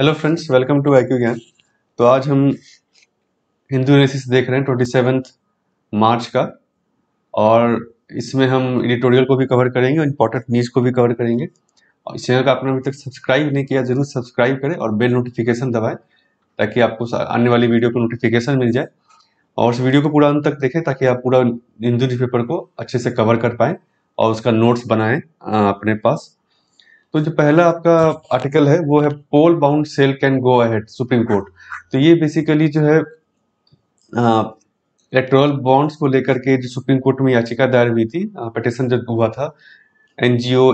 hello friends welcome to I Gyan तो आज हम हिंदू रेसिस देख रहे हैं ट्वेंटी सेवन्थ मार्च का और इसमें हम एडिटोरियल को भी कवर करेंगे और इंपॉर्टेंट न्यूज़ को भी कवर करेंगे और इस चैनल का आपने अभी तक सब्सक्राइब नहीं किया जरूर सब्सक्राइब करें और बेल नोटिफिकेशन दबाएं ताकि आपको आने वाली वीडियो को नोटिफिकेशन मिल जाए और उस वीडियो को पूरा अंत तक देखें ताकि आप पूरा हिंदू न्यूज़पेपर को अच्छे से कवर कर पाएँ और उसका नोट्स बनाएँ अपने पास तो जो पहला आपका आर्टिकल है वो है poll bound sale can go ahead Supreme Court तो ये बेसिकली जो है इलेक्ट्रोल बॉन्ड्स को लेकर के जो सुप्रीम कोर्ट में याचिका दायर हुई थी पटिशन जब हुआ था NGO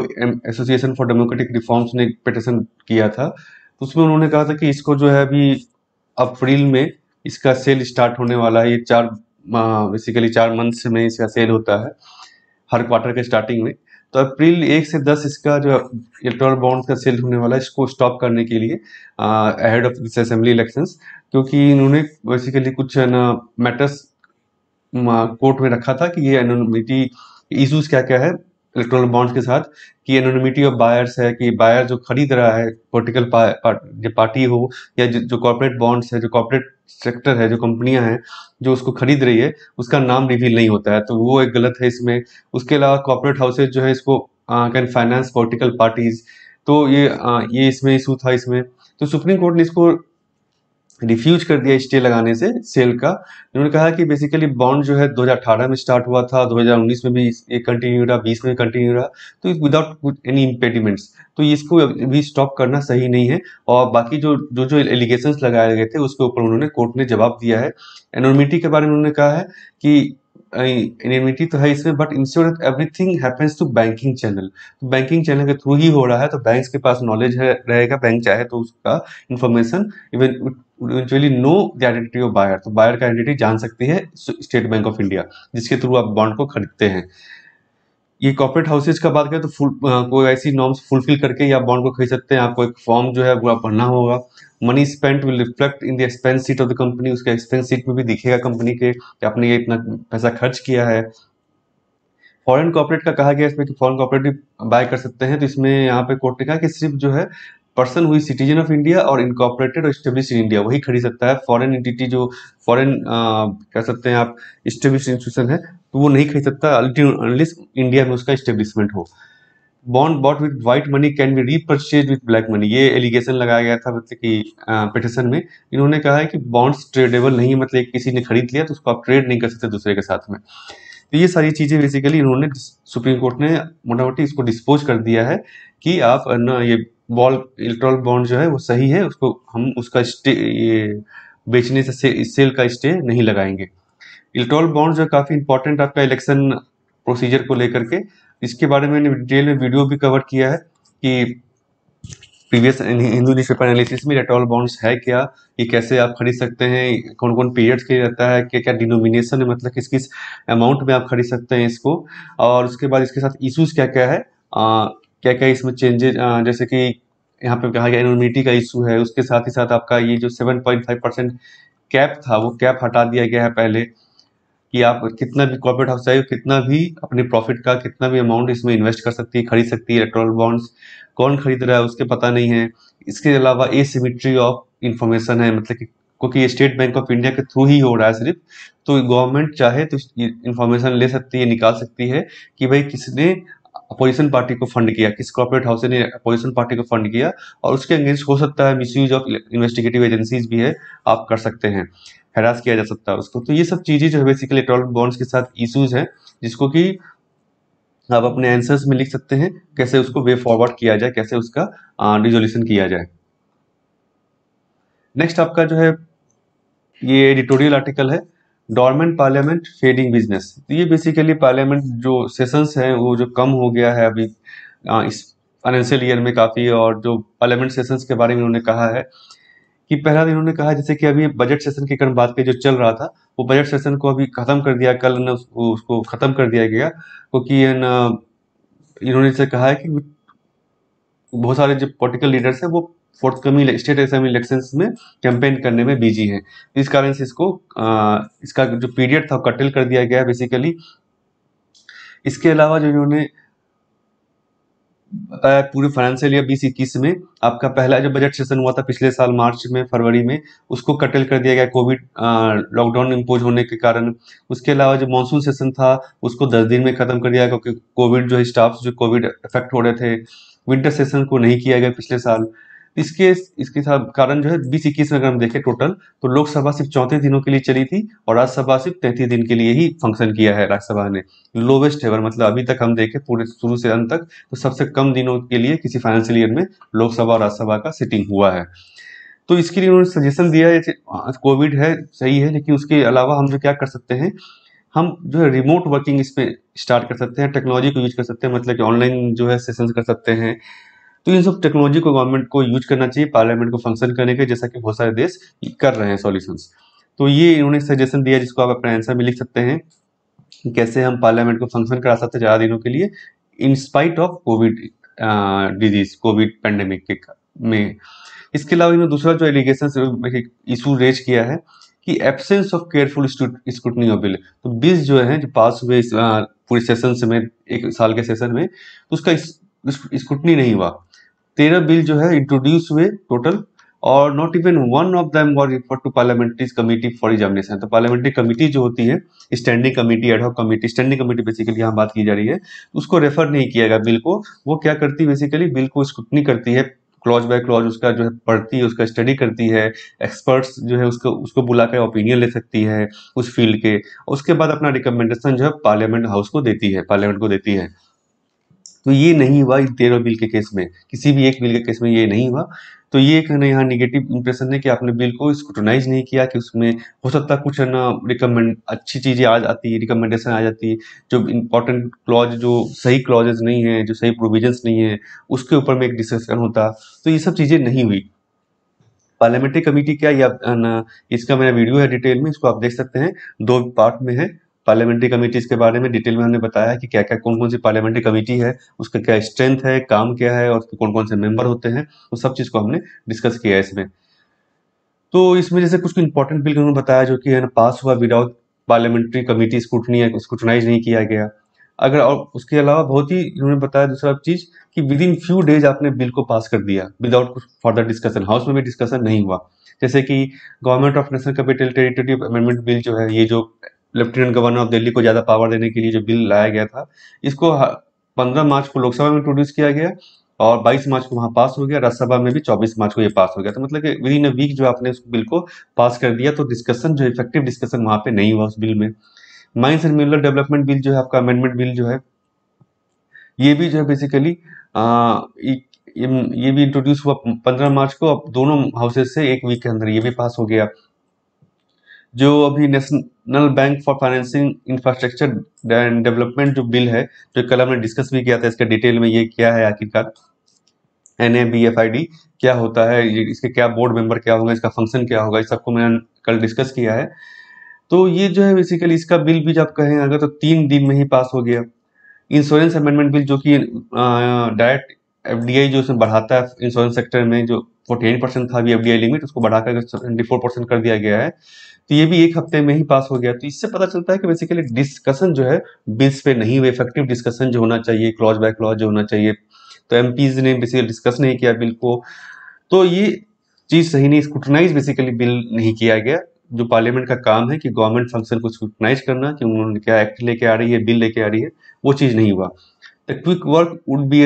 Association for Democratic Reforms ने पटिशन किया था तो उसमें उन्होंने कहा था कि इसको जो है अभी अप्रैल में इसका सेल स्टार्ट होने वाला है ये चार बेसिकली चार मंथ्स में इसका सेल होता है हर क्वार्टर के स्टार्टिंग में तो अप्रैल एक से दस इसका जो इलेक्ट्रॉनिक बॉन्ड का सेल होने वाला है इसको स्टॉप करने के लिए head of this assembly election क्योंकि इन्होंने बेसिकली कुछ ना मैटर्स कोर्ट में रखा था कि ये एनोनिमिटी इशूज क्या क्या है इलेक्ट्रॉनिक बॉन्ड्स के साथ कि एनोनिमिटी ऑफ बायर्स है कि बायर जो खरीद रहा है पोलिटिकल पार्टी हो या जो कॉर्पोरेट बॉन्ड्स है जो कॉर्पोरेट सेक्टर है जो कंपनियां हैं जो उसको खरीद रही है उसका नाम रिवील नहीं होता है तो वो एक गलत है इसमें उसके अलावा कॉपोरेट हाउसेज जो है इसको कैन फाइनेंस पोलिटिकल पार्टीज तो ये आ, ये इसमें इशू था इसमें तो सुप्रीम कोर्ट ने इसको रिफ्यूज कर दिया स्टे लगाने से सेल का इन्होंने कहा कि बेसिकली बॉन्ड जो है 2018 में स्टार्ट हुआ था 2019 में भी ये कंटिन्यू रहा 20 में कंटिन्यू रहा तो विदाउट एनी इम्पेडिमेंट्स तो इसको भी स्टॉप करना सही नहीं है और बाकी जो जो जो एलिगेशन लगाए गए थे उसके ऊपर उन्होंने कोर्ट ने जवाब दिया है एनोमिटी के बारे में उन्होंने कहा है कि एनिमिटी तो है इसमें but insure everything happens to banking channel तो बैंकिंग चैनल के थ्रू ही हो रहा है तो बैंक के पास नॉलेज है रहेगा बैंक चाहे तो उसका information even eventually know the identity of buyer तो बायर का आइडेंटिटी जान सकती है स्टेट बैंक ऑफ इंडिया जिसके थ्रू आप बॉन्ड को खरीदते हैं ये कॉर्पोरेट हाउसेज का बात करें तो फुल कोई ऐसी नॉर्म्स फुलफिल करके या बॉन्ड को खरीद सकते हैं आपको एक फॉर्म जो है पूरा भरना होगा money spent will reflect in the expense sheet of the company उसके एक्सपेंस सीट में भी दिखेगा कंपनी के कि आपने ये इतना पैसा खर्च किया है फॉरेन कॉर्पोरेट का कहा गया इसमें कि फॉरेन कॉर्पोरेट भी बाय कर सकते हैं तो इसमें यहाँ पे कोर्ट ने कहा कि सिर्फ जो है पर्सन हुई सिटीजन ऑफ इंडिया और इनकॉपरेटेड और स्टेब्लिश इन इंडिया वही खरीद सकता है फॉरेन एंटिटी जो फॉरेन कह सकते हैं आप स्टेब्लिश इंस्टीट्यूशन है तो वो नहीं खरीद सकता अनलिस इंडिया में उसका स्टेब्लिशमेंट हो bond bought with white money can be repurchase with black money ये एलिगेशन लगाया गया था मतलब कि पिटिशन में इन्होंने कहा है कि बॉन्ड्स ट्रेडेबल नहीं है मतलब किसी ने खरीद लिया तो उसको आप ट्रेड नहीं कर सकते दूसरे के साथ में तो ये सारी चीज़ें बेसिकली इन्होंने सुप्रीम कोर्ट ने मोटा मोटी इसको डिस्पोज कर दिया है कि आप ना ये बॉल इलेक्ट्रॉल बॉन्ड जो है वो सही है उसको हम उसका स्टे ये बेचने से, सेल का स्टे नहीं लगाएंगे इलेक्ट्रॉल बॉन्ड जो है काफ़ी इंपॉर्टेंट आपका इलेक्शन प्रोसीजर को लेकर के इसके बारे में मैंने डिटेल में वीडियो भी कवर किया है कि previous Hindu newspaper analysis में रेटॉल बॉन्ड्स है क्या ये कैसे आप खरीद सकते हैं कौन कौन पीरियड्स के रहता है क्या क्या डिनोमिनेशन है मतलब किस किस अमाउंट में आप खरीद सकते हैं इसको और उसके बाद इसके साथ इशूज़ क्या क्या है आ, क्या क्या इसमें चेंजेज जैसे कि यहाँ पे कहा गया एनोमिटी का इशू है उसके साथ ही साथ आपका ये जो 7.5 परसेंट कैप था वो कैप हटा दिया गया है पहले कि आप कितना भी कॉर्पोरेट हाउस चाहिए कितना भी अपने प्रॉफिट का कितना भी अमाउंट इसमें इन्वेस्ट कर सकती है खरीद सकती है इलेक्ट्रॉनिक बॉन्ड्स कौन खरीद रहा है उसके पता नहीं है इसके अलावा ए सिमिट्री ऑफ इंफॉर्मेशन है मतलब कि क्योंकि ये स्टेट बैंक ऑफ इंडिया के थ्रू ही हो रहा है सिर्फ तो गवर्नमेंट चाहे तो इन्फॉर्मेशन ले सकती है निकाल सकती है कि भाई किसने अपोजिशन पार्टी को फंड किया किस कॉर्पोरेट हाउस ने अपोजिशन पार्टी को फंड किया और उसके अगेंस्ट हो सकता है यूज ऑफ इन्वेस्टिगेटिव एजेंसीज भी है आप कर सकते हैं हरास किया जा सकता है उसको तो ये सब चीज़ें जो है बेसिकली इलेक्ट्रॉनिक बॉन्ड्स के साथ इशूज हैं जिसको कि आप अपने आंसर्स में लिख सकते हैं कैसे उसको वे फॉरवर्ड किया जाए कैसे उसका रिजोल्यूशन किया जाए नेक्स्ट आपका जो है ये एडिटोरियल आर्टिकल है डॉर्मेंट पार्लियामेंट फेडिंग बिजनेस तो ये बेसिकली पार्लियामेंट जो सेशंस हैं वो जो कम हो गया है अभी आ, इस फाइनेंशियल ईयर में काफ़ी और जो पार्लियामेंट सेशंस के बारे में उन्होंने कहा है कि पहला दिन उन्होंने कहा जैसे कि अभी बजट सेशन के कारण बात की जो चल रहा था वो बजट सेशन को अभी ख़त्म कर दिया कल न उसको, उसको ख़त्म कर दिया गया क्योंकि इन्होंने इसे कहा है कि बहुत सारे जो पॉलिटिकल लीडर्स हैं वो फोर्थकमिंग स्टेट असेंबली इलेक्शन में कैंपेन करने में बिजी है इस कारण से इसको आ, इसका जो पीरियड था कटेल कर दिया गया बेसिकली इसके अलावा जो इन्होंने बताया पूरे फाइनेंशियल ईयर बीस इक्कीस में आपका पहला जो बजट सेशन हुआ था पिछले साल मार्च में फरवरी में उसको कटेल कर दिया गया कोविड लॉकडाउन इम्पोज होने के कारण उसके अलावा जो मानसून सेशन था उसको दस दिन में खत्म कर दिया गया क्योंकि कोविड जो है स्टाफ जो कोविड इफेक्ट हो रहे थे विंटर सेशन को नहीं किया गया पिछले साल इसके इसके साथ कारण जो है बीस इक्कीस में अगर हम देखें टोटल तो लोकसभा सिर्फ चौंतीस दिनों के लिए चली थी और राज्यसभा सिर्फ तैंतीस दिन के लिए ही फंक्शन किया है राज्यसभा ने लोवेस्ट एवर मतलब अभी तक हम देखें पूरे शुरू से अंत तक तो सबसे कम दिनों के लिए किसी फाइनेंशियल ईयर में लोकसभा और राज्यसभा का सिटिंग हुआ है तो इसके लिए उन्होंने सजेशन दिया है कोविड हाँ, है सही है लेकिन उसके अलावा हम जो क्या कर सकते हैं हम जो है रिमोट वर्किंग इसमें स्टार्ट कर सकते हैं टेक्नोलॉजी को यूज कर सकते हैं मतलब कि ऑनलाइन जो है सेशंस कर सकते हैं तो इन सब टेक्नोलॉजी को गवर्नमेंट को यूज करना चाहिए पार्लियामेंट को फंक्शन करने के जैसा कि बहुत सारे देश कर रहे हैं सोल्यूशन तो ये इन्होंने सजेशन दिया जिसको आप अपने आंसर में लिख सकते हैं कैसे हम पार्लियामेंट को फंक्शन करा सकते हैं ज़्यादा दिनों के लिए in spite of Covid disease Covid pandemic के में इसके अलावा इन्होंने दूसरा जो एलिगेशन इशू रेज किया है कि absence of careful scrutiny of bill तो बिल जो है जो पास हुए इस पूरे सेशन में एक साल के सेशन में तो उसका स्क्रूटनी नहीं हुआ तेरह बिल जो है इंट्रोड्यूस हुए टोटल और not even one of them were refer to parliamentary committee for examination तो पार्लियामेंट्री कमेटी जो होती है standing committee ad hoc committee standing committee basically यहाँ बात की जा रही है उसको रेफर नहीं किया गया बिल को वो क्या करती है बेसिकली बिल को स्क्रूटनी करती है क्लॉज बाय क्लॉज उसका जो है पढ़ती है उसका स्टडी करती है एक्सपर्ट्स जो है उसको उसको बुलाकर ओपिनियन ले सकती है उस फील्ड के उसके बाद अपना रिकमेंडेशन जो है पार्लियामेंट हाउस को देती है पार्लियामेंट को देती है तो ये नहीं हुआ इन तेरह बिल के केस में किसी भी एक बिल के केस में ये नहीं हुआ तो ये कहना यहाँ निगेटिव इंप्रेशन है कि आपने बिल को स्क्रूटनाइज नहीं किया कि उसमें हो सकता है कुछ है ना रिकमेंड अच्छी चीज़ें आ जाती है रिकमेंडेशन आ जाती है जो इंपॉर्टेंट क्लॉज जो सही क्लॉजेज नहीं है जो सही प्रोविजंस नहीं है उसके ऊपर में एक डिस्कशन होता तो ये सब चीज़ें नहीं हुई पार्लियामेंट्री कमेटी क्या या ना इसका मेरा वीडियो है डिटेल में इसको आप देख सकते हैं दो पार्ट में है पार्लियामेंट्री कमेटीज के बारे में डिटेल में हमने बताया कि क्या क्या कौन कौन सी पार्लियामेंट्री कमेटी है उसका क्या स्ट्रेंथ है काम क्या है और कौन कौन से मेंबर होते हैं वो सब चीज़ को हमने डिस्कस किया है इसमें तो इसमें जैसे कुछ इंपॉर्टेंट बिल उन्होंने बताया जो कि है ना पास हुआ without parliamentary committee scrutiny scrutinize नहीं किया गया अगर और उसके अलावा बहुत ही उन्होंने बताया दूसरा चीज़ कि विद इन फ्यू डेज आपने बिल को पास कर दिया विदाउट कुछ फर्दर डिस्कशन हाउस में भी डिस्कशन नहीं हुआ जैसे कि Government of National Capital Territory Amendment Bill जो है ये जो लेफ्टिनेंट गवर्नर ऑफ दिल्ली को ज़्यादा पावर देने के लिए जो बिल लाया गया था इसको पंद्रह मार्च को लोकसभा में इंट्रोड्यूस किया गया और 22 मार्च को वहां पास हो गया राज्यसभा में भी 24 मार्च को ये पास हो गया तो मतलब कि विद इन अ वीक जो आपने उस बिल को पास कर दिया तो डिस्कशन जो इफेक्टिव डिस्कशन वहां पे नहीं हुआ उस बिल में Mines and Mineral Development Bill जो है आपका अमेंडमेंट बिल जो है ये भी जो है बेसिकली आ, ये, ये भी इंट्रोड्यूस हुआ पंद्रह मार्च को अब दोनों हाउसेज से एक वीक के अंदर ये भी पास हो गया जो अभी National Bank for Financing Infrastructure and Development जो बिल है जो कल हमने डिस्कस भी किया था इसके डिटेल में ये क्या है आखिरकार N A B F I D क्या होता है इसके क्या बोर्ड मेंबर क्या होगा इसका फंक्शन क्या होगा इस सबको मैंने कल डिस्कस किया है तो ये जो है बेसिकली इसका बिल भी जब कहें अगर तो तीन दिन में ही पास हो गया इंश्योरेंस अमेंडमेंट बिल जो कि डायरेक्ट एफ जो उसमें बढ़ाता है इंश्योरेंस सेक्टर में जो फोर्टी परसेंट था अभी एफ लिमिट उसको बढ़ाकर ट्वेंटी फोर परसेंट कर दिया गया है तो ये भी एक हफ्ते में ही पास हो गया तो इससे पता चलता है कि बेसिकली डिस्कशन जो है बिल्स पे नहीं हुए इफेक्टिव डिस्कशन जो होना चाहिए क्लॉज बाय क्लॉज जो होना चाहिए तो एम ने बेसिकली डिस्कस नहीं किया बिल को तो ये चीज़ सही नहीं स्क्रूटनाइज बेसिकली बिल नहीं किया गया जो पार्लियामेंट का काम है कि गवर्नमेंट फंक्शन को स्क्रूटनाइज करना कि उन्होंने क्या एक्ट लेके आ रही है बिल लेके आ रही है वो चीज़ नहीं हुआ the quick work would be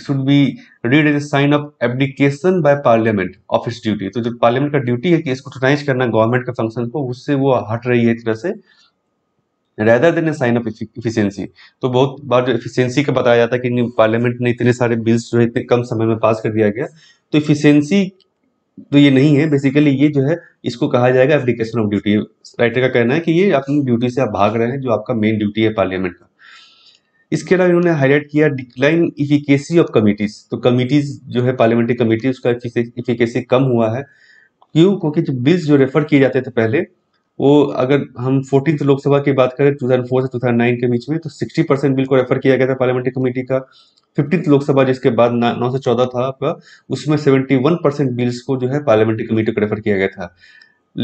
should be read as a sign of abdication by parliament of its duty तो जो पार्लियामेंट का ड्यूटी है केस को टोटाइज करना गवर्नमेंट के फंक्शन को उससे वो हट रही है एक तरह से rather than a sign of efficiency तो बहुत बार जो इफिशियंसी का बताया जाता है कि पार्लियामेंट ने इतने सारे बिल्स जो है इतने कम समय में पास कर दिया गया तो इफिशियंसी तो ये नहीं है बेसिकली ये जो है इसको कहा जाएगा एप्लीकेशन ऑफ ड्यूटी राइटर का कहना है कि ये अपनी ड्यूटी से आप भाग रहे हैं जो आपका मेन ड्यूटी है पार्लियामेंट का इसके अलावा इन्होंने हाईलाइट किया डिक्लाइन इफिकेसी ऑफ कमिटीज तो कमिटीज जो है पार्लियामेंट्री कमेटी उसका इफिकेसी कम हुआ है क्यों क्योंकि जो बिल्स जो रेफर किए जाते थे पहले वो अगर हम फोर्टीन लोकसभा की बात करें टू से टू के बीच में तो सिक्सटी परसेंट बिल को रेफर किया गया था पार्लियामेंट्री कमेटी का फिफ्टीन लोकसभा जिसके बाद नौ से चौदह था आपका उसमें सेवेंटी वन परसेंट बिल्स को जो है पार्लियामेंट्री कमेटी को रेफर किया गया था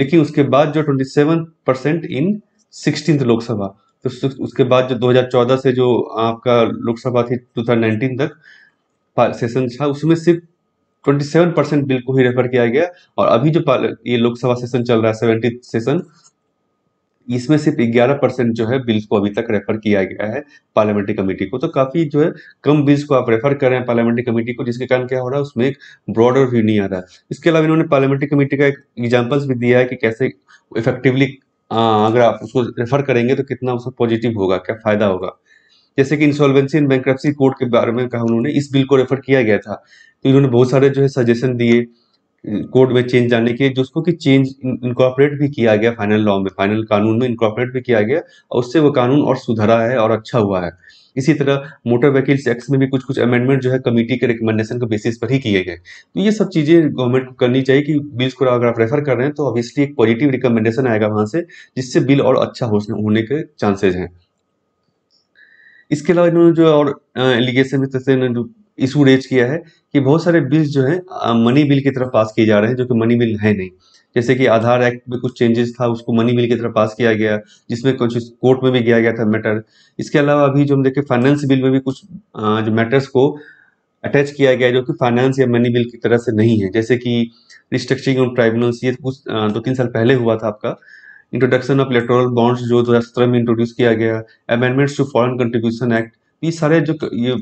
लेकिन उसके बाद जो twenty seven percent in sixteen Lok Sabha तो उसके बाद जो 2014 से जो आपका लोकसभा थी 2019 तक सेशन था उसमें सिर्फ 27 परसेंट बिल को ही रेफर किया गया और अभी जो ये लोकसभा सेशन चल रहा है सेवेंटी सेशन इसमें सिर्फ ग्यारह परसेंट जो है बिल्स को अभी तक रेफर किया गया है पार्लियामेंट्री कमेटी को तो काफी जो है कम बिल्स को आप रेफर कर रहे हैं पार्लियामेंट्री कमेटी को जिसके कारण क्या हो रहा है उसमें एक ब्रॉडर व्यू नहीं आ रहा है इसके अलावा इन्होंने पार्लियामेंट्री कमेटी का एक एग्जाम्पल्स भी दिया है कि कैसे इफेक्टिवली हाँ, अगर आप उसको रेफर करेंगे तो कितना उसका पॉजिटिव होगा क्या फ़ायदा होगा जैसे कि इंसॉल्वेंसी एंड बैंक्रप्सी कोड के बारे में कहा उन्होंने इस बिल को रेफर किया गया था तो इन्होंने बहुत सारे जो है सजेशन दिए कोर्ट में चेंज जाने के जिसको कि चेंज इनकॉपरेट भी किया गया फाइनल लॉ में फाइनल कानून में इनकॉपरेट भी किया गया और उससे वो कानून और सुधरा है और अच्छा हुआ है इसी तरह मोटर व्हीकल्स एक्ट में भी कुछ कुछ अमेंडमेंट जो है कमेटी के रिकमेंडेशन के बेसिस पर ही किए गए तो ये सब चीज़ें गवर्नमेंट को करनी चाहिए कि बिल्स को अगर आप रेफर कर रहे हैं तो ऑब्वियसली एक पॉजिटिव रिकमेंडेशन आएगा वहां से जिससे बिल और अच्छा होने के चांसेज हैं इसके अलावा इन्होंने जो और एलिगेशन में जैसे तो इशू रेज किया है कि बहुत सारे बिल्स जो हैं मनी बिल की तरफ पास किए जा रहे हैं जो कि मनी बिल है नहीं जैसे कि आधार एक्ट में कुछ चेंजेस था उसको मनी बिल की तरफ पास किया गया जिसमें कुछ कोर्ट में भी गया गया था मैटर इसके अलावा अभी जो हम देखें फाइनेंस बिल में भी कुछ जो मैटर्स को अटैच किया गया जो कि फाइनेंस या मनी बिल की तरह से नहीं है जैसे कि रिस्ट्रक्चरिंग ऑफ ट्राइब्यूनल्स ये तो कुछ दो तीन साल पहले हुआ था आपका इंट्रोडक्शन ऑफ इलेक्ट्रोल बॉन्ड्स जो दो में इंट्रोड्यूस किया गया amendments to Foreign Contribution Act ये सारे जो ये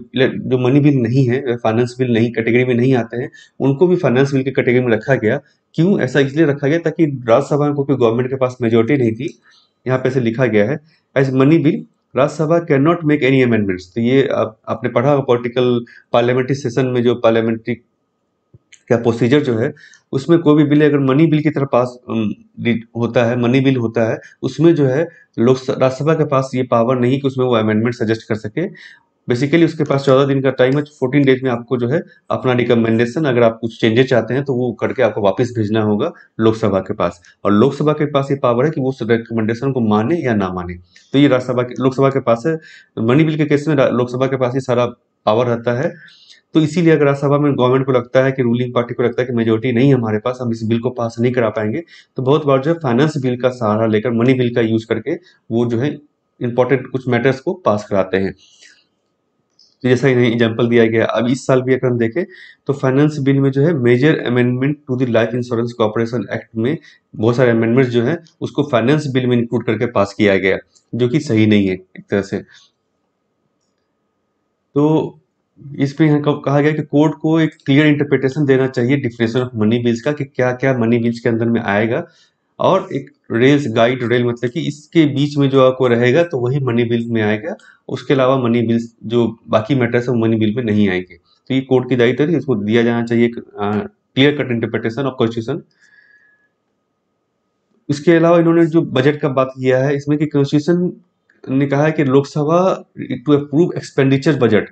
जो मनी बिल नहीं है फाइनेंस बिल नहीं कैटेगरी में नहीं आते हैं उनको भी फाइनेंस बिल की कैटेगरी में रखा गया क्यों ऐसा इसलिए रखा गया ताकि राज्यसभा को क्योंकि गवर्नमेंट के पास मेजोरिटी नहीं थी यहाँ पे ऐसे लिखा गया है as money bill Rajya Sabha can not make any amendments तो ये आप, आपने पढ़ा पॉलिटिकल पार्लियामेंट्री सेशन में जो पार्लियामेंट्री क्या प्रोसीजर जो है उसमें कोई भी बिल अगर मनी बिल की तरह पास होता है मनी बिल होता है उसमें जो है लोक राज्यसभा के पास ये पावर नहीं कि उसमें वो अमेंडमेंट सजेस्ट कर सके बेसिकली उसके पास चौदह दिन का टाइम है फोर्टीन डेज में आपको जो है अपना रिकमेंडेशन अगर आप कुछ चेंजेस चाहते हैं तो वो करके आपको वापस भेजना होगा लोकसभा के पास और लोकसभा के पास ये पावर है कि वो उस रिकमेंडेशन को माने या ना माने तो ये राज्यसभा के लोकसभा के पास है मनी बिल के केस में लोकसभा के पास ये सारा पावर रहता है तो इसीलिए अगर राज्यसभा में गवर्नमेंट को लगता है कि रूलिंग पार्टी को लगता है कि मेजोरिटी नहीं है हमारे पास हम इस बिल को पास नहीं करा पाएंगे तो बहुत बार जो है फाइनेंस बिल का सहारा लेकर मनी बिल का यूज करके वो जो है इंपॉर्टेंट कुछ मैटर्स को पास कराते हैं तो जैसा इन्हें एग्जाम्पल दिया गया अब इस साल भी अगर हम देखें तो फाइनेंस बिल में जो है major amendment to the Life Insurance Corporation Act में बहुत सारे अमेंडमेंट्स जो है उसको फाइनेंस बिल में इंक्लूड करके पास किया गया जो कि सही नहीं है एक तरह से तो इस पे हमको कहा गया कि कोर्ट को एक क्लियर इंटरप्रिटेशन देना चाहिए डिफिनेशन ऑफ मनी बिल्स का कि क्या क्या मनी बिल्स के अंदर में आएगा और एक रेल गाइड रेल मतलब कि इसके बीच में जो आपको रहेगा तो वही मनी बिल्स में आएगा उसके अलावा मनी बिल्स जो बाकी मैटर्स है मनी बिल में नहीं आएंगे तो ये कोर्ट की दायित्व है इसको दिया जाना चाहिए clear cut interpretation of constitution इसके अलावा इन्होंने जो बजट का बात किया है इसमें कि कॉन्स्टिट्यूशन ने कहा है कि Lok Sabha to approve expenditure budget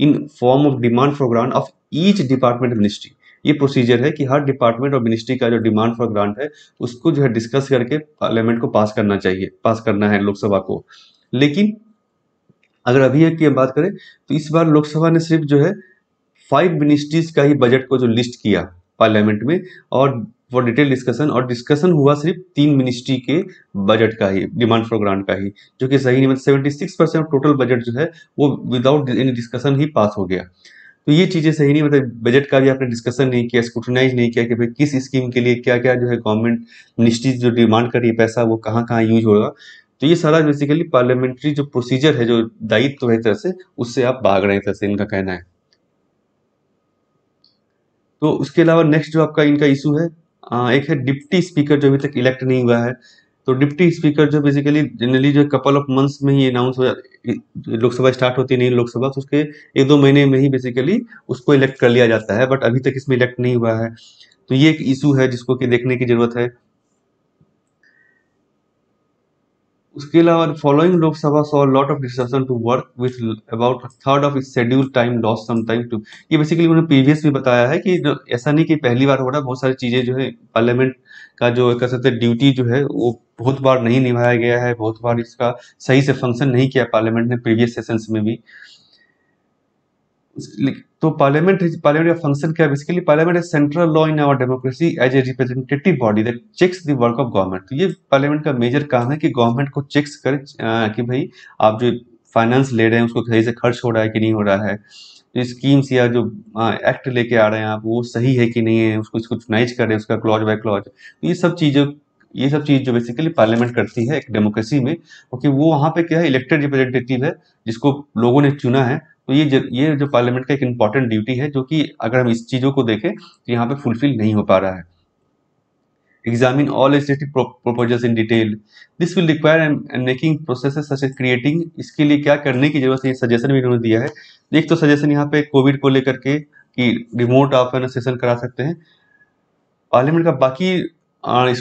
in form of demand for grant of each department ministry ये प्रोसीजर है कि हर डिपार्टमेंट और मिनिस्ट्री का जो डिमांड फॉर ग्रांट है उसको जो है डिस्कस करके पार्लियामेंट को पास करना चाहिए पास करना है लोकसभा को लेकिन अगर अभी की बात करें तो इस बार लोकसभा ने सिर्फ जो है फाइव मिनिस्ट्रीज का ही बजट को जो लिस्ट किया पार्लियामेंट में और फॉर डिटेल डिस्कशन और डिस्कशन हुआ सिर्फ तीन मिनिस्ट्री के बजट का ही डिमांड फॉर ग्रांट का ही जो कि सही नहीं मतलब seventy six percent total budget जो है वो विदाउट एनी डिस्कशन ही पास हो गया तो ये चीज़ें सही नहीं मतलब बजट का भी आपने डिस्कशन नहीं किया स्क्रूटनाइज नहीं किया कि भाई किस स्कीम के लिए क्या क्या जो है गवर्नमेंट मिनिस्ट्री जो डिमांड कर रही है पैसा वो कहाँ कहाँ यूज होगा तो ये सारा बेसिकली पार्लियामेंट्री जो प्रोसीजर है जो दायित्व है तरह से उससे आप भाग रहे हैं तरह से इनका कहना है तो उसके अलावा नेक्स्ट जो आपका इनका इशू है हाँ, एक है डिप्टी स्पीकर जो अभी तक इलेक्ट नहीं हुआ है तो डिप्टी स्पीकर जो बेसिकली जनरली जो कपल ऑफ मंथ्स में ही अनाउंस हो जाता लोकसभा स्टार्ट होती नहीं लोकसभा तो उसके एक दो महीने में ही बेसिकली उसको इलेक्ट कर लिया जाता है बट अभी तक इसमें इलेक्ट नहीं हुआ है तो ये एक इशू है जिसको कि देखने की ज़रूरत है उसके अलावा following Lok Sabha saw lot of discussion to work with about third of schedule time loss some time to ये बेसिकली उन्होंने प्रीवियस भी बताया है कि ऐसा नहीं कि पहली बार हो रहा बहुत सारी चीज़ें जो है पार्लियामेंट का जो कह सकते ड्यूटी जो है वो बहुत बार नहीं निभाया गया है बहुत बार इसका सही से फंक्शन नहीं किया पार्लियामेंट ने प्रीवियस सेशंस में भी तो parliament पार्लियामेंट parliamentary फंक्शन क्या है basically parliament is central law in our democracy as a representative body that checks the work of government तो ये पार्लियामेंट का मेजर काम है कि गवर्नमेंट को चेक्स करे कि भाई आप जो फाइनेंस ले रहे हैं उसको सही से खर्च हो रहा है कि नहीं हो रहा है स्कीम्स या जो एक्ट लेके आ रहे हैं आप वो सही है कि नहीं है उसको इसको चुनाइज कर रहे हैं उसका क्लॉज बाय क्लॉज तो ये सब चीज़ें ये सब चीज़ जो बेसिकली पार्लियामेंट करती है एक डेमोक्रेसी में क्योंकि तो वो वहाँ पे क्या है इलेक्टेड रिप्रेजेंटेटिव है जिसको लोगों ने चुना है तो ये ये जो पार्लियामेंट का एक इम्पॉर्टेंट ड्यूटी है जो कि अगर हम इस चीज़ों को देखें तो यहाँ पे फुलफिल नहीं हो पा रहा है examine all legislative proposals in detail this will require making processes such as इसके लिए क्या करने की जरूरत है सजेशन भी उन्होंने दिया है एक तो सजेशन यहाँ पे कोविड को लेकर के कि रिमोट ऑफ सेशन करा सकते हैं पार्लियामेंट का बाकी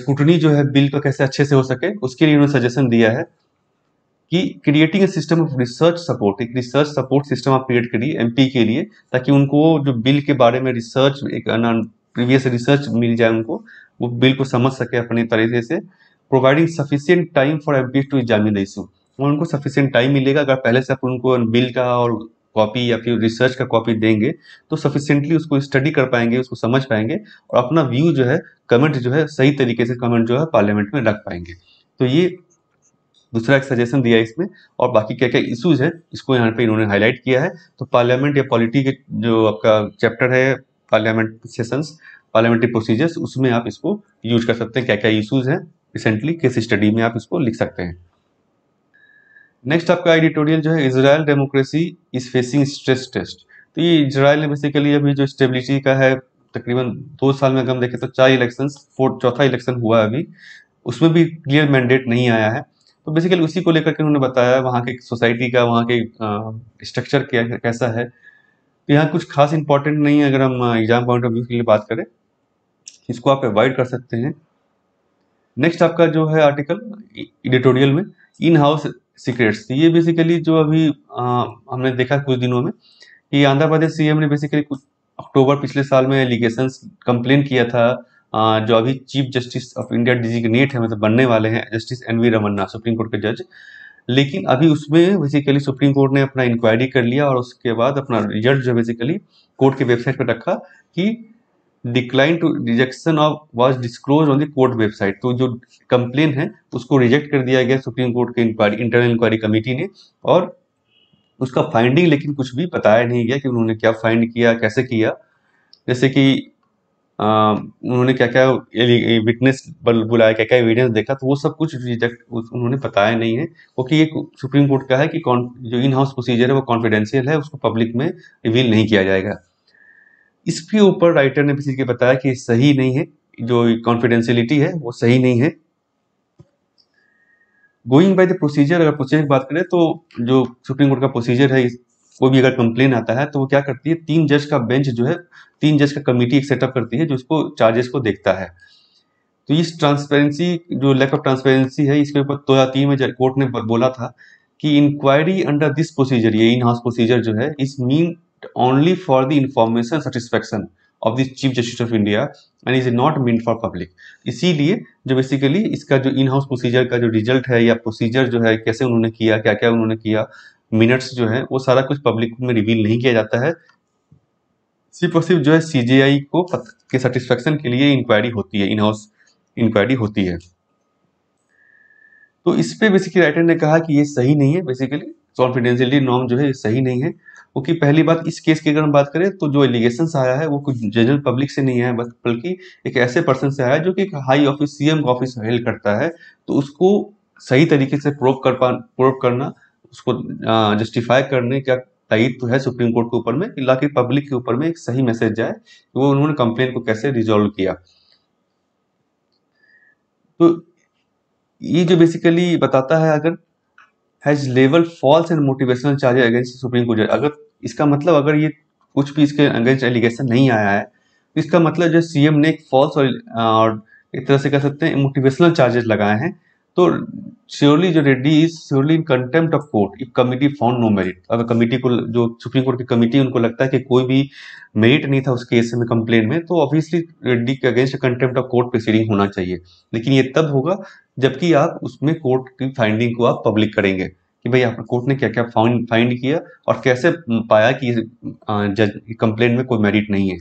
स्कूटनी जो है बिल का कैसे अच्छे से हो सके उसके लिए उन्होंने सजेशन दिया है कि creating a system of research support एक रिसर्च सपोर्ट सिस्टम आप क्रिएट करिए एमपी के लिए ताकि उनको जो बिल के बारे में रिसर्च एक प्रीवियस रिसर्च मिल जाए उनको वो बिल को समझ सके अपने तरीके से providing sufficient time for them to examine the issue और उनको सफिशियंट टाइम मिलेगा अगर पहले से आप उनको बिल का और कॉपी या फिर रिसर्च का कॉपी देंगे तो सफिशियंटली उसको स्टडी कर पाएंगे उसको समझ पाएंगे और अपना व्यू जो है कमेंट जो है सही तरीके से कमेंट जो है पार्लियामेंट में रख पाएंगे तो ये दूसरा एक सजेशन दिया इसमें और बाकी क्या क्या इशूज़ है इसको यहाँ पे इन्होंने हाईलाइट किया है तो पार्लियामेंट या पॉलिटी के जो आपका चैप्टर है पार्लियामेंट सेशंस पार्लियामेंट्री प्रोसीजर्स उसमें आप इसको यूज कर सकते हैं क्या क्या इशूज़ हैं रिसेंटली किस स्टडी में आप इसको लिख सकते हैं नेक्स्ट आपका एडिटोरियल जो है Israel democracy is facing stress test तो ये इसराइल ने बेसिकली अभी जो स्टेबिलिटी का है तकरीबन दो साल में अगर हम देखें तो चार इलेक्शन फोर्थ चौथा इलेक्शन हुआ है अभी उसमें भी क्लियर मैंडेट नहीं आया है तो बेसिकली उसी को लेकर के उन्होंने बताया वहाँ के सोसाइटी का वहाँ के स्ट्रक्चर क्या कैसा है तो यहाँ कुछ खास इंपॉर्टेंट नहीं है अगर हम एग्जाम पॉइंट ऑफ व्यू के लिए बात करें इसको आप अवॉइड कर सकते हैं नेक्स्ट आपका जो है आर्टिकल एडिटोरियल में इन हाउस सीक्रेट्स ये बेसिकली जो अभी आ, हमने देखा कुछ दिनों में कि आंध्र प्रदेश सीएम ने बेसिकली कुछ अक्टूबर पिछले साल में एलिगेशन कंप्लेन किया था जो अभी chief justice of India designate है मतलब बनने वाले हैं justice N V Ramana supreme court के जज लेकिन अभी उसमें बेसिकली सुप्रीम कोर्ट ने अपना इंक्वायरी कर लिया और उसके बाद अपना रिजल्ट जो बेसिकली कोर्ट के वेबसाइट पर रखा कि decline to rejection of was disclose on the court website तो जो कंप्लेन है उसको रिजेक्ट कर दिया गया सुप्रीम कोर्ट के इंक्वायरी इंटरनल इंक्वायरी कमेटी ने और उसका फाइंडिंग लेकिन कुछ भी बताया नहीं गया कि उन्होंने क्या फाइंड किया कैसे किया जैसे कि उन्होंने क्या क्या विटनेस बुलाया क्या क्या एविडेंस देखा तो वो सब कुछ रिजेक्ट उन्होंने बताया नहीं है क्योंकि ये सुप्रीम कोर्ट का है कि जो इन हाउस प्रोसीजर है वो कॉन्फिडेंशियल है उसको पब्लिक में रिवील नहीं किया जाएगा इसके ऊपर राइटर ने किसी के बताया कि सही नहीं है जो कॉन्फिडेंशियलिटी है वो सही नहीं है गोइंग बाय द प्रोसीजर अगर प्रोसीजर की बात करें तो जो सुप्रीम कोर्ट का प्रोसीजर है कोई भी अगर कंप्लेन आता है तो वो क्या करती है तीन जज का बेंच जो है तीन जज का कमेटी एक सेटअप करती है जो उसको चार्जेस को देखता है तो इस ट्रांसपेरेंसी जो लैक ऑफ ट्रांसपेरेंसी है इसके ऊपर दो तो हज़ार तीन में कोर्ट ने बोला था कि इंक्वायरी अंडर दिस प्रोसीजर ये इन हाउस प्रोसीजर जो है is mean only for the information satisfaction of the chief justice of India and is not mean for public इसीलिए जो बेसिकली इसका जो इन हाउस प्रोसीजर का जो रिजल्ट है या प्रोसीजर जो है कैसे उन्होंने किया क्या क्या उन्होंने किया मिनट्स जो है वो सारा कुछ पब्लिक में रिवील नहीं किया जाता है सिर्फ और सिर्फ जो है सीजेआई को के सेटिस्फेक्शन के लिए इंक्वायरी होती है इन हाउस इंक्वायरी होती है तो इस पे बेसिकली राइटर ने कहा कि ये सही नहीं है बेसिकली कॉन्फिडेंशियलिटी नॉर्म जो है सही नहीं है क्योंकि पहली बात इस केस की अगर हम बात करें तो जो एलिगेशन आया है वो कुछ जनरल पब्लिक से नहीं आया बल्कि एक ऐसे पर्सन से आया है जो कि हाई ऑफिस सीएम का ऑफिस हेल्ड करता है तो उसको सही तरीके से प्रोव कर पा प्रोव करना उसको जस्टिफाई करने का तइद तो है सुप्रीम कोर्ट के ऊपर में कि लाकि पब्लिक के ऊपर में एक सही मैसेज जाए कि वो उन्होंने कंप्लेन को कैसे रिजोल्व किया तो ये जो बेसिकली बताता है अगर has level false and motivational charges against supreme court जज अगर इसका मतलब अगर ये कुछ भी इसके अगेंस्ट एलिगेशन नहीं आया है तो इसका मतलब जो सीएम ने एक फॉल्स और एक तरह से कह सकते हैं मोटिवेशनल चार्जेस लगाए हैं तो श्योरली जो Reddy is surely in contempt of court if committee found no merit अगर कमिटी को जो सुप्रीम कोर्ट की कमिटी उनको लगता है कि कोई भी मेरिट नहीं था उस केस में कंप्लेन में तो ऑब्वियसली रेड्डी के against contempt of court proceeding होना चाहिए लेकिन ये तब होगा जबकि आप उसमें कोर्ट की फाइंडिंग को आप पब्लिक करेंगे कि भाई आप कोर्ट ने क्या क्या फाउंड फाइंड किया और कैसे पाया कि जज कंप्लेन में कोई मेरिट नहीं है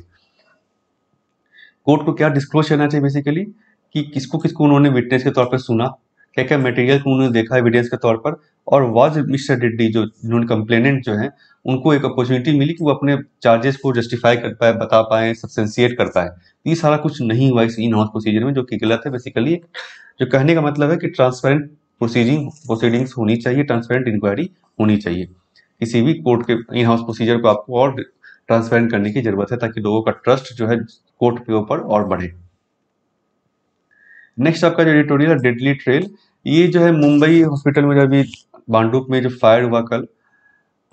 कोर्ट को क्या डिस्क्लोज करना चाहिए बेसिकली कि किसको किसको उन्होंने विटनेस के तौर पर सुना क्या क्या मटेरियल को उन्होंने देखा एविडेंस के तौर पर और वाज मिस्टर रेड्डी जो जिन्होंने कंप्लेनेंट जो है उनको एक अपॉर्चुनिटी मिली कि वो अपने चार्जेस को जस्टिफाई कर पाए बता पाए सब्सेंशिएट कर पाए ये सारा कुछ नहीं हुआ इस इन हाउस प्रोसीजर में जो कि गलत है बेसिकली जो कहने का मतलब है कि ट्रांसपेरेंट प्रोसीजिंग प्रोसीडिंग्स होनी चाहिए ट्रांसपेरेंट इंक्वायरी होनी चाहिए किसी भी कोर्ट के इन हाउस प्रोसीजर को आपको और ट्रांसपेरेंट करने की जरूरत है ताकि लोगों का ट्रस्ट जो है कोर्ट के ऊपर और बढ़े नेक्स्ट आपका जो एडिटोरियल है डेडली ट्रेल ये जो है मुंबई हॉस्पिटल में जो अभी बांडूप में जो फायर हुआ कल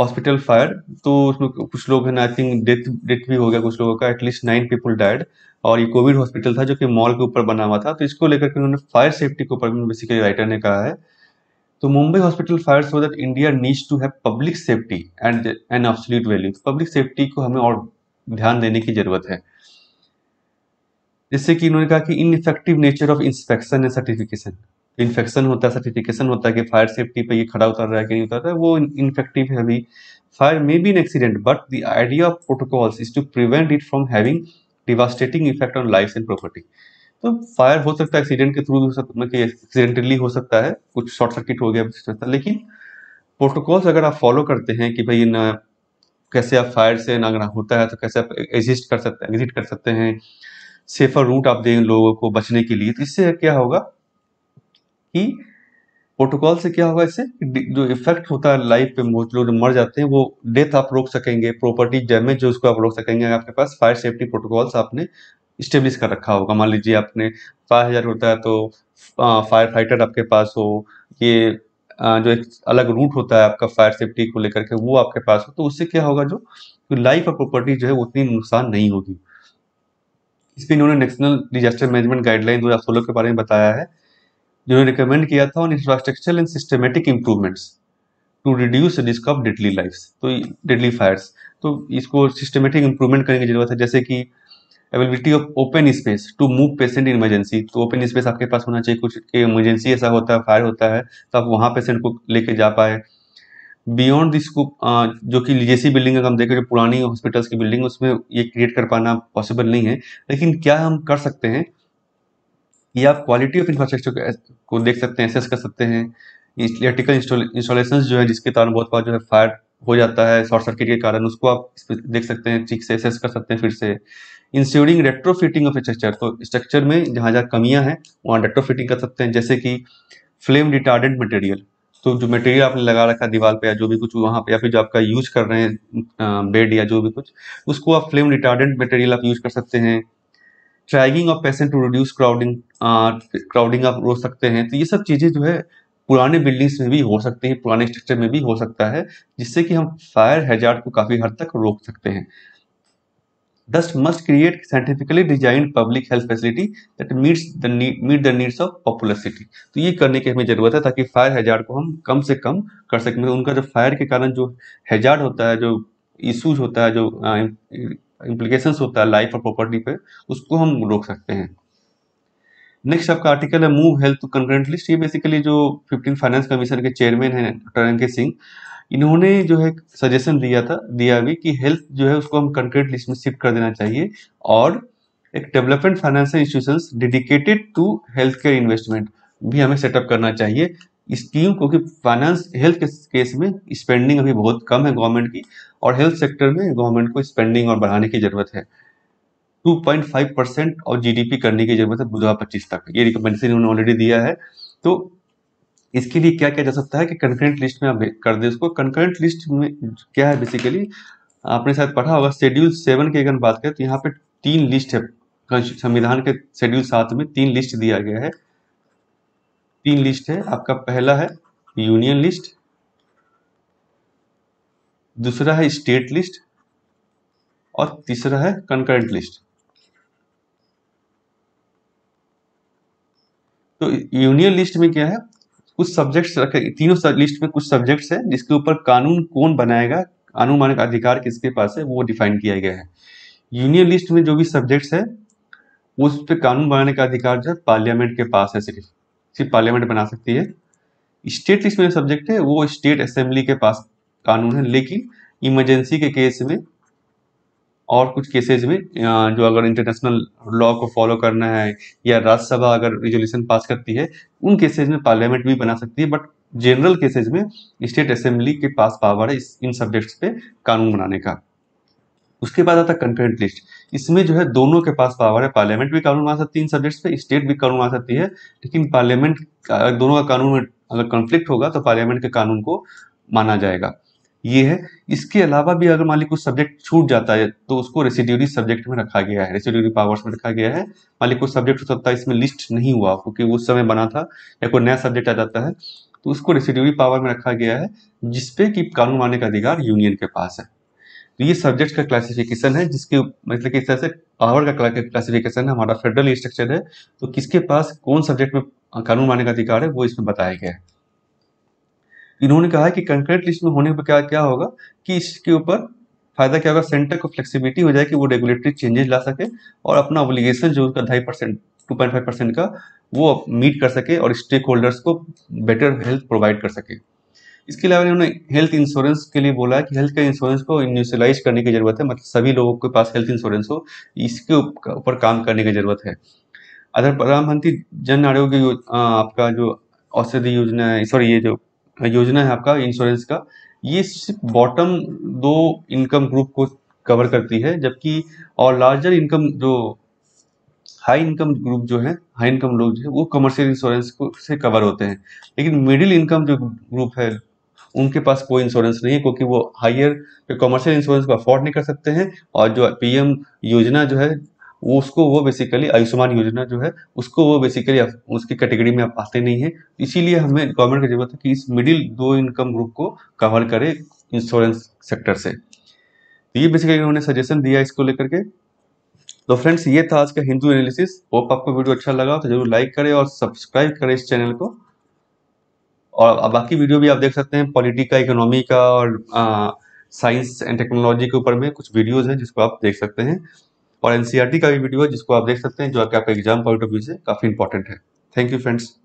हॉस्पिटल फायर तो उसमें कुछ लोग है ना आई थिंक डेथ डेथ भी हो गया कुछ लोगों का एटलीस्ट नाइन पीपल डायड और ये कोविड हॉस्पिटल था जो कि मॉल के ऊपर बना हुआ था तो इसको लेकर के उन्होंने फायर सेफ्टी के ऊपर बेसिकली राइटर ने कहा है तो Mumbai hospital fire so that India needs to have public safety and an absolute value public safety को हमें और ध्यान देने की जरूरत है जिससे कि इन्होंने कहा कि ineffective nature of inspection and certification infection होता है सर्टिफिकेशन होता है कि फायर सेफ्टी पे ये खड़ा उतर रहा है कि नहीं उतर रहा है वो इन्फेक्टिव है अभी fire may be an accident but the idea of protocols is to prevent it from having devastating effect on life and property तो फायर हो सकता है एक्सीडेंट के थ्रू एक्सीडेंटली मतलब हो सकता है कुछ शॉर्ट सर्किट हो गया लेकिन प्रोटोकॉल्स अगर आप फॉलो करते हैं कि भाई ना कैसे आप फायर से ना अगर होता है तो कैसे आप एग्जिस्ट कर सकते हैं एग्जिट कर सकते हैं सेफर रूट आप दें लोगों को बचने के लिए तो इससे क्या होगा कि प्रोटोकॉल से क्या होगा इससे जो इफेक्ट होता है लाइफ पे बहुत लोग मर जाते हैं वो डेथ आप रोक सकेंगे प्रॉपर्टी डैमेज जो उसको आप रोक सकेंगे आपके पास फायर सेफ्टी प्रोटोकॉल्स आपने स्टेब्लिश कर रखा होगा मान लीजिए आपने फायर हज़ार होता है तो फायर फाइटर आपके पास हो ये जो एक अलग रूट होता है आपका फायर सेफ्टी को लेकर के वो आपके पास हो तो उससे क्या होगा जो लाइफ और प्रॉपर्टी जो है उतनी नुकसान नहीं होगी इस इन्होंने नेशनल डिजास्टर मैनेजमेंट गाइडलाइन 2016 के बारे में बताया है जिन्होंने रिकमेंड किया था on infrastructure and systematic improvements to reduce risk of deadly life तो डेडली फायर्स तो इसको सिस्टमेटिक इंप्रूवमेंट करने की जरूरत है जैसे कि availability of open space to move patient in emergency तो ओपन स्पेस आपके पास होना चाहिए कुछ इमरजेंसी ऐसा होता है फायर होता है तो आप वहाँ पेशेंट को लेके जा पाए बियॉन्ड दिस को जो कि लीजेसी बिल्डिंग अगर हम देखें जो पुरानी हॉस्पिटल्स की बिल्डिंग उसमें ये क्रिएट कर पाना पॉसिबल नहीं है लेकिन क्या हम कर सकते हैं या आप क्वालिटी ऑफ इंफ्रास्ट्रक्चर को देख सकते हैं एसेस कर सकते हैं इलेक्ट्रिकल इंस्टॉलेशन जो है जिसके कारण बहुत बार जो है फायर हो जाता है शॉर्ट सर्किट के कारण उसको आप देख सकते हैं ठीक से एसेस कर सकते हैं फिर से इंश्योरिंग रेट्रोफिटिंग ऑफ स्ट्रक्चर तो स्ट्रक्चर में जहाँ जहाँ कमियाँ हैं वहाँ रेट्रोफिटिंग कर सकते हैं जैसे कि फ्लेम रिटार्डेंट मटेरियल तो जो मटेरियल आपने लगा रखा दीवार पे या जो भी कुछ वहाँ पे या फिर जो आपका यूज कर रहे हैं बेड या जो भी कुछ उसको आप फ्लेम रिटार्डेंट मटेरियल आप यूज कर सकते हैं triaging of patient to reduce crowding crowding आप रोक सकते हैं तो ये सब चीज़ें जो है पुराने बिल्डिंग्स में भी हो सकती है पुराने स्ट्रक्चर में भी हो सकता है जिससे कि हम फायर हैजार्ड को काफ़ी हद तक रोक सकते हैं thus must create scientifically design public health facility that meets the meet the needs of popular city तो ये करने की हमें ज़रूरत है ताकि फायर हैजार्ड को हम कम से कम कर सकें मतलब उनका जो फायर के कारण जो हैजार्ड होता है जो इशूज होता है जो इम्प्लीकेशन होता है लाइफ और प्रॉपर्टी पे उसको हम रोक सकते हैं नेक्स्ट आपका आर्टिकल है मूव हेल्थ कंकरेंट लिस्ट ये बेसिकली जो फिफ्टीन फाइनेंस कमीशन के चेयरमैन है डॉक्टर एन के सिंह इन्होंने जो है सजेशन दिया था दिया भी कि हेल्थ जो है उसको हम कंकरेंट लिस्ट में शिफ्ट कर देना चाहिए और एक development financial institution dedicated to health care investment भी हमें सेटअप करना चाहिए स्कीम क्योंकि फाइनेंस हेल्थ के केस में स्पेंडिंग अभी बहुत कम है गवर्नमेंट की और हेल्थ सेक्टर में गवर्नमेंट को स्पेंडिंग और बढ़ाने की जरूरत है 2.5 परसेंट और जीडीपी करने की जरूरत है दो हज़ार पच्चीस तक ये रिकमेंडेशन उन्होंने ऑलरेडी दिया है तो इसके लिए क्या किया जा सकता है कि कंकरेंट लिस्ट में आप कर दें उसको कंकरेंट लिस्ट में क्या है बेसिकली आपने शायद पढ़ा होगा शेड्यूल सेवन की अगर बात करें तो यहाँ पे तीन लिस्ट है संविधान के शेड्यूल सात में तीन लिस्ट दिया गया है तीन लिस्ट है आपका पहला है यूनियन लिस्ट दूसरा है स्टेट लिस्ट और तीसरा है कंकरेंट लिस्ट तो यूनियन लिस्ट में क्या है कुछ सब्जेक्ट्स रखे तीनों लिस्ट में कुछ सब्जेक्ट्स हैं जिसके ऊपर कानून कौन बनाएगा कानून का अधिकार किसके पास है वो डिफाइन किया गया है यूनियन लिस्ट में जो भी सब्जेक्ट्स है उस पर कानून बनाने का अधिकार जो है पार्लियामेंट के पास है सिर्फ सिर्फ पार्लियामेंट बना सकती है स्टेट इसमें सब्जेक्ट है वो स्टेट असेंबली के पास कानून है लेकिन इमरजेंसी के केस में और कुछ केसेज में जो अगर इंटरनेशनल लॉ को फॉलो करना है या राज्यसभा अगर रेजोल्यूशन पास करती है उन केसेज में पार्लियामेंट भी बना सकती है बट जनरल केसेज में स्टेट असेंबली के पास पावर है इन सब्जेक्ट्स पे कानून बनाने का उसके बाद आता कंटेंट लिस्ट इसमें जो है दोनों के पास पावर है पार्लियामेंट भी कानून बना सकती है इन सब्जेक्ट्स पे स्टेट भी कानून बना सकती है लेकिन पार्लियामेंट दोनों का कानून में अगर कॉन्फ्लिक्ट होगा तो पार्लियामेंट के कानून को माना जाएगा ये है इसके अलावा भी अगर मान ली कुछ सब्जेक्ट छूट जाता है तो उसको रेसिड्यूरी सब्जेक्ट में रखा गया है रेसिड्यूरी पावर्स में रखा गया है मान ली कुछ सब्जेक्ट हो सकता है इसमें लिस्ट नहीं हुआ क्योंकि उस समय बना था या कोई नया सब्जेक्ट आ जाता है तो उसको रेसिड्यूरी पावर में रखा गया है जिसपे कि कानून माने का अधिकार यूनियन के पास है तो ये सब्जेक्ट का क्लासिफिकेशन है जिसके मतलब कि इस तरह से पावर का क्लासिफिकेशन है हमारा फेडरल स्ट्रक्चर है तो किसके पास कौन सब्जेक्ट में कानून माने का अधिकार है वो इसमें बताया गया है इन्होंने कहा है कि कंक्रीट लिस्ट में होने पर क्या क्या होगा कि इसके ऊपर फायदा क्या होगा सेंटर को फ्लेक्सिबिलिटी हो जाए कि वो रेगुलेटरी चेंजेस ला सके और अपना ऑब्लिगेशन जो उसका ढाई percent two point five percent का वो मीट कर सके और स्टेक होल्डर्स को बेटर हेल्थ प्रोवाइड कर सके इसके अलावा इन्होंने हेल्थ इंश्योरेंस के लिए बोला है कि हेल्थ केयर इंश्योरेंस को यूनिवर्सलाइज करने की ज़रूरत है मतलब सभी लोगों के पास हेल्थ इंश्योरेंस हो इसके ऊपर काम करने की ज़रूरत है अदर प्रधानमंत्री जन आरोग्य आपका जो औषधि योजना है सॉरी ये जो योजना है आपका इंश्योरेंस का ये सिर्फ बॉटम दो इनकम ग्रुप को कवर करती है जबकि और लार्जर इनकम जो हाई इनकम ग्रुप जो है हाई इनकम लोग जो है वो कमर्शियल इंश्योरेंस को से कवर होते हैं लेकिन मिडिल इनकम जो ग्रुप है उनके पास कोई इंश्योरेंस नहीं है क्योंकि वो हायर कमर्शियल इंश्योरेंस को अफोर्ड नहीं कर सकते हैं और जो पीएम योजना जो है उसको वो बेसिकली आयुष्मान योजना जो है उसको वो बेसिकली उसकी कैटेगरी में आप आते नहीं है इसीलिए हमें गवर्नमेंट की जरूरत है कि इस मिडिल दो इनकम ग्रुप को कवर करे इंश्योरेंस सेक्टर से तो ये बेसिकली उन्होंने सजेशन दिया इसको लेकर के तो फ्रेंड्स ये था आज का हिंदू एनालिसिस होप आपको वीडियो अच्छा लगा तो जरूर लाइक करें और सब्सक्राइब करें इस चैनल को और बाकी वीडियो भी आप देख सकते हैं पॉलिटी का इकोनॉमी का और साइंस एंड टेक्नोलॉजी के ऊपर में कुछ वीडियोज़ हैं जिसको आप देख सकते हैं और एन e का भी वीडियो है जिसको आप देख सकते हैं जो आपके आपका एग्जाम पॉइंट ऑफ व्यू से काफ़ी इंपॉर्टेंट है थैंक यू फ्रेंड्स